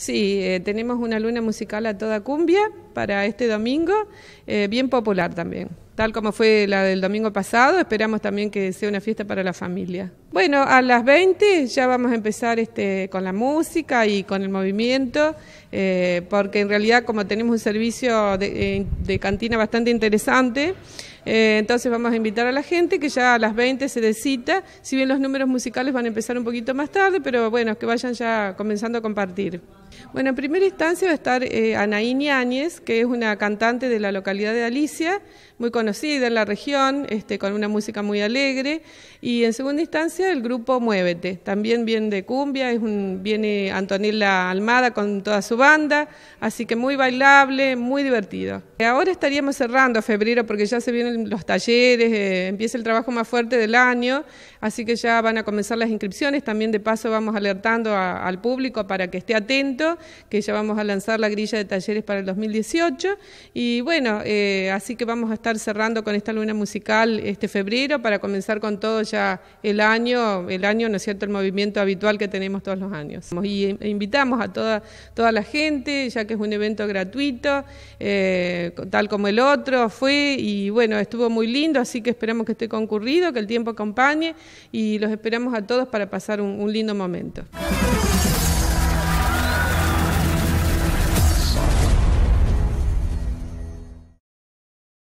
Sí, eh, tenemos una luna musical a toda cumbia para este domingo, eh, bien popular también. Tal como fue la del domingo pasado, esperamos también que sea una fiesta para la familia. Bueno, a las 20 ya vamos a empezar este, con la música y con el movimiento, eh, porque en realidad como tenemos un servicio de, eh, cantina bastante interesante, entonces vamos a invitar a la gente que ya a las 20 se decita, si bien los números musicales van a empezar un poquito más tarde, pero bueno, que vayan ya comenzando a compartir. Bueno, en primera instancia va a estar eh, Áñez, que es una cantante de la localidad de Alicia, muy conocida en la región, este, con una música muy alegre. Y en segunda instancia, el grupo Muévete, también viene de cumbia, es un, viene Antonella Almada con toda su banda, así que muy bailable, muy divertido. Ahora estaríamos cerrando febrero porque ya se vienen los talleres, eh, empieza el trabajo más fuerte del año, así que ya van a comenzar las inscripciones. También de paso vamos alertando al público para que esté atento, que ya vamos a lanzar la grilla de talleres para el 2018. Y bueno, eh, así que vamos a estar cerrando con esta luna musical este febrero para comenzar con todo ya el año, el año, ¿no es cierto?, el movimiento habitual que tenemos todos los años. Y invitamos a toda, toda la gente, ya que es un evento gratuito. Eh, tal como el otro fue y bueno, estuvo muy lindo, así que esperamos que esté concurrido, que el tiempo acompañe y los esperamos a todos para pasar un lindo momento.